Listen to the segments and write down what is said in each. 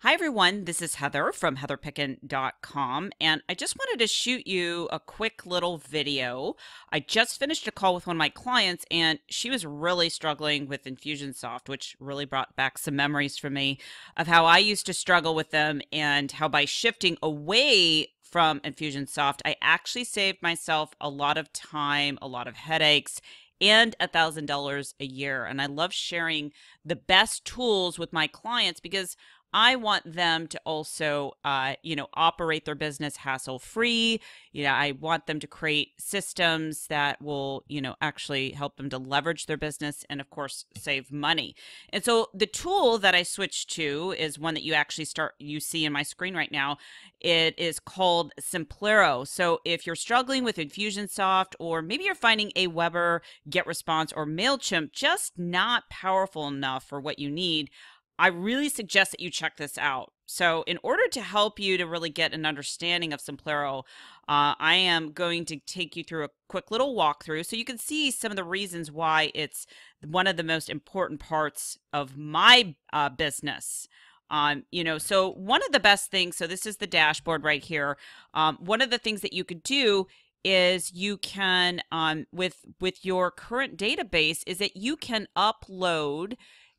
Hi, everyone. This is Heather from heatherpickin.com, and I just wanted to shoot you a quick little video. I just finished a call with one of my clients, and she was really struggling with Infusionsoft, which really brought back some memories for me of how I used to struggle with them and how by shifting away from Infusionsoft, I actually saved myself a lot of time, a lot of headaches, and a $1,000 a year. And I love sharing the best tools with my clients because I want them to also, uh, you know, operate their business hassle free. You know, I want them to create systems that will, you know, actually help them to leverage their business and, of course, save money. And so the tool that I switched to is one that you actually start, you see in my screen right now. It is called Simplero. So if you're struggling with Infusionsoft or maybe you're finding a Weber, GetResponse, or MailChimp just not powerful enough for what you need, I really suggest that you check this out. So, in order to help you to really get an understanding of Simplero, uh, I am going to take you through a quick little walkthrough so you can see some of the reasons why it's one of the most important parts of my uh, business. Um, you know, so one of the best things, so this is the dashboard right here. Um, one of the things that you could do is you can um, with with your current database is that you can upload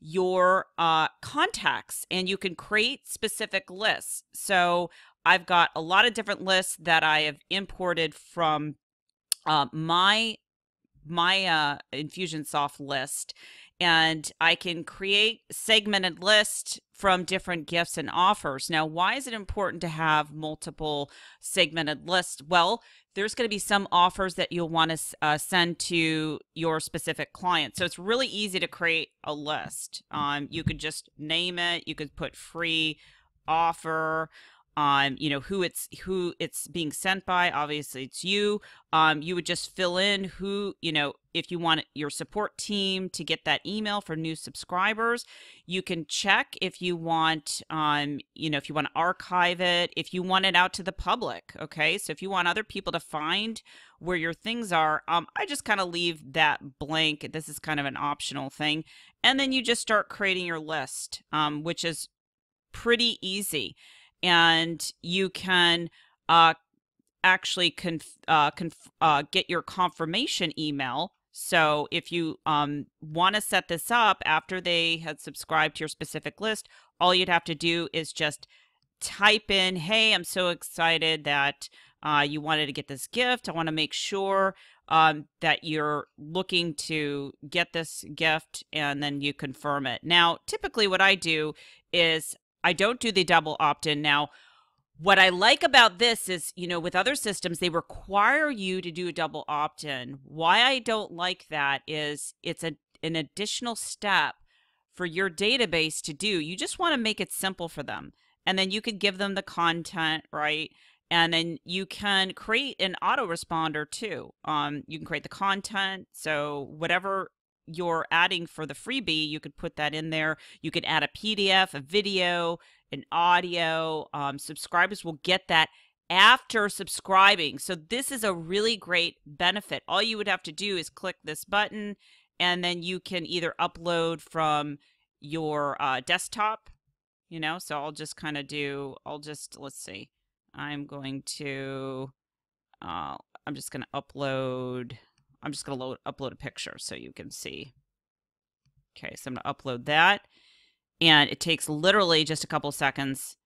your uh, contacts and you can create specific lists. So I've got a lot of different lists that I have imported from uh, my my uh, Infusionsoft list and I can create segmented lists from different gifts and offers. Now, why is it important to have multiple segmented lists? Well, there's going to be some offers that you'll want to uh, send to your specific client. So it's really easy to create a list. Um, you could just name it. You could put free offer on you know who it's who it's being sent by obviously it's you um, you would just fill in who you know if you want your support team to get that email for new subscribers you can check if you want um, you know if you want to archive it if you want it out to the public okay so if you want other people to find where your things are um, i just kind of leave that blank this is kind of an optional thing and then you just start creating your list um, which is pretty easy and you can uh, actually conf- uh, conf- uh, get your confirmation email. So if you um, want to set this up after they had subscribed to your specific list, all you'd have to do is just type in, "Hey, I'm so excited that uh, you wanted to get this gift. I want to make sure um, that you're looking to get this gift," and then you confirm it. Now, typically, what I do is I don't do the double opt in now. What I like about this is, you know, with other systems, they require you to do a double opt in. Why I don't like that is it's a, an additional step for your database to do. You just want to make it simple for them. And then you could give them the content, right? And then you can create an autoresponder too. Um, you can create the content. So, whatever you're adding for the freebie, you could put that in there. You could add a PDF, a video, an audio. Um, subscribers will get that after subscribing. So this is a really great benefit. All you would have to do is click this button, and then you can either upload from your uh, desktop, you know. So I'll just kind of do. I'll just let's see. I'm going to. Uh, I'm just going to upload I'm just going to load, upload a picture so you can see. Okay, so I'm going to upload that. And it takes literally just a couple seconds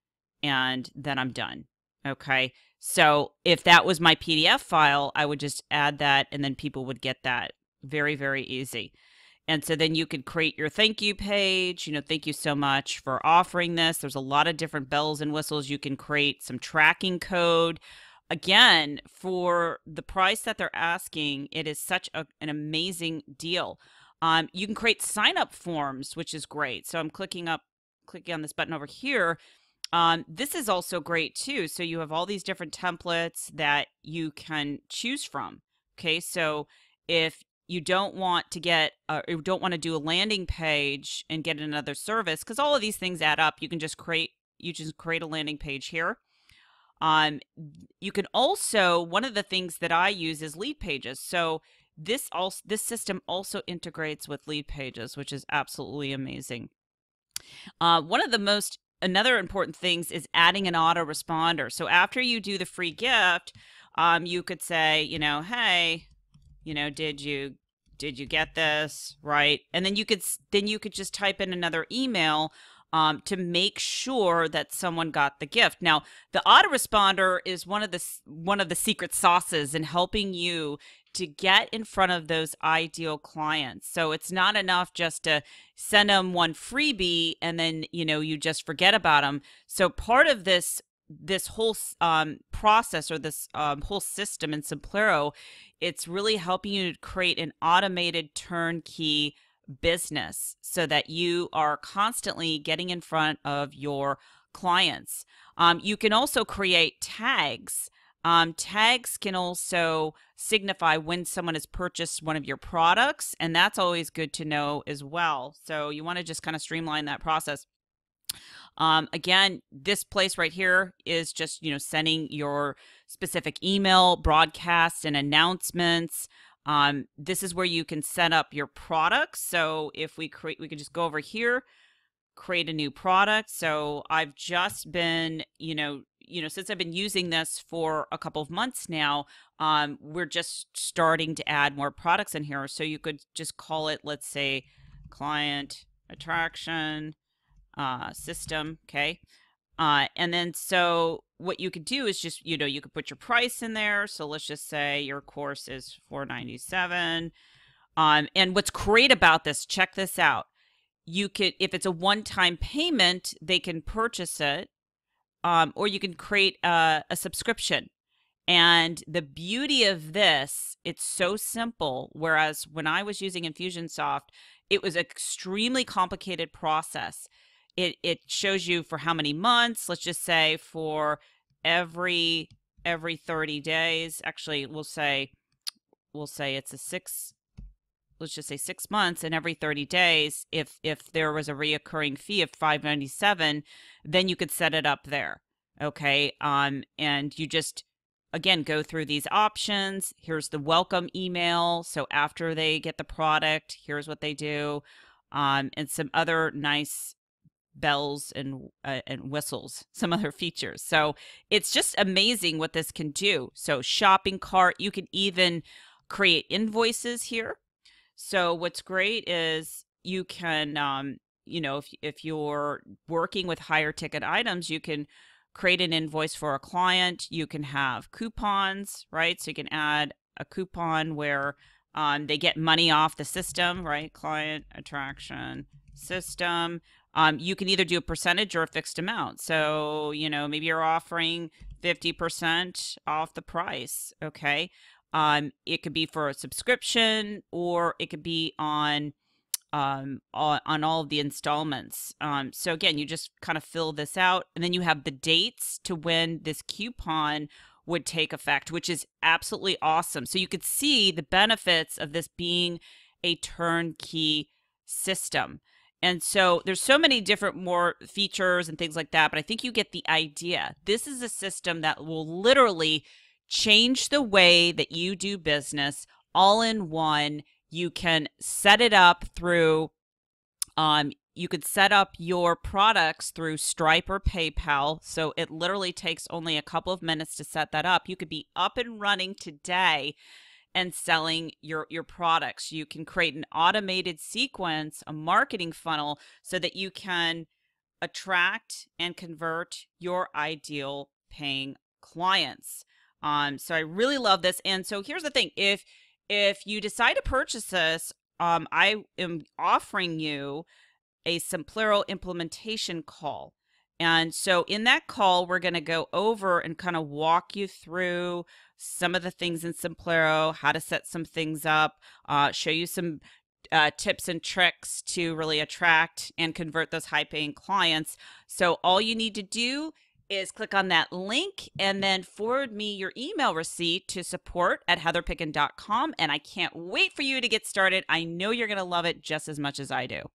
and then I'm done. Okay, so if that was my PDF file, I would just add that and then people would get that very, very easy. And so then you could create your thank you page. You know, thank you so much for offering this. There's a lot of different bells and whistles. You can create some tracking code again, for the price that they're asking, it is such a, an amazing deal. Um, you can create sign up forms, which is great. So I'm clicking up, clicking on this button over here. Um, this is also great too. So you have all these different templates that you can choose from. Okay, so if you don't want to get, uh, you don't want to do a landing page and get another service, because all of these things add up. You can just create, you just create a landing page here um, you can also one of the things that I use is lead pages. So this also this system also integrates with lead pages, which is absolutely amazing. Uh, one of the most another important things is adding an autoresponder. So after you do the free gift, um, you could say, you know, hey, you know, did you did you get this right? And then you could then you could just type in another email um, to make sure that someone got the gift. Now, the autoresponder is one of the one of the secret sauces in helping you to get in front of those ideal clients. So it's not enough just to send them one freebie and then you know you just forget about them. So part of this this whole um, process or this um, whole system in Simplero, it's really helping you to create an automated turnkey business so that you are constantly getting in front of your clients. Um, you can also create tags. Um, tags can also signify when someone has purchased one of your products, and that's always good to know as well. So you want to just kind of streamline that process. Um, again, this place right here is just you know sending your specific email, broadcasts, and announcements. Um, this is where you can set up your products. So if we create, we can just go over here, create a new product. So I've just been, you know, you know, since I've been using this for a couple of months now, um, we're just starting to add more products in here. So you could just call it, let's say, client attraction uh, system. Okay. Uh, and then so what you could do is just you know you could put your price in there. So let's just say your course is four ninety seven. Um, and what's great about this, check this out. You could if it's a one time payment, they can purchase it, um, or you can create a, a subscription. And the beauty of this, it's so simple. Whereas when I was using Infusionsoft, it was an extremely complicated process it it shows you for how many months let's just say for every every 30 days actually we'll say we'll say it's a six let's just say six months and every 30 days if if there was a reoccurring fee of 597 then you could set it up there okay um and you just again go through these options here's the welcome email so after they get the product here's what they do um, and some other nice bells and uh, and whistles, some other features. So it's just amazing what this can do. So shopping cart, you can even create invoices here. So what's great is you can um, you know if if you're working with higher ticket items, you can create an invoice for a client. You can have coupons, right? So you can add a coupon where um, they get money off the system, right? Client attraction system um, you can either do a percentage or a fixed amount. So, you know, maybe you're offering 50% off the price. Okay. Um, it could be for a subscription or it could be on um, on, on all of the installments. Um, so again, you just kind of fill this out and then you have the dates to when this coupon would take effect, which is absolutely awesome. So you could see the benefits of this being a turnkey system. And so there's so many different more features and things like that, but I think you get the idea. This is a system that will literally change the way that you do business all in one. You can set it up through um you could set up your products through Stripe or PayPal. So it literally takes only a couple of minutes to set that up. You could be up and running today and selling your your products. You can create an automated sequence, a marketing funnel so that you can attract and convert your ideal paying clients. Um, so I really love this. And so here's the thing: if if you decide to purchase this, um, I am offering you a Simplero implementation call. And so in that call, we're going to go over and kind of walk you through some of the things in Simplero, how to set some things up, uh, show you some uh, tips and tricks to really attract and convert those high paying clients. So all you need to do is click on that link and then forward me your email receipt to support at heatherpicken.com. And I can't wait for you to get started. I know you're going to love it just as much as I do.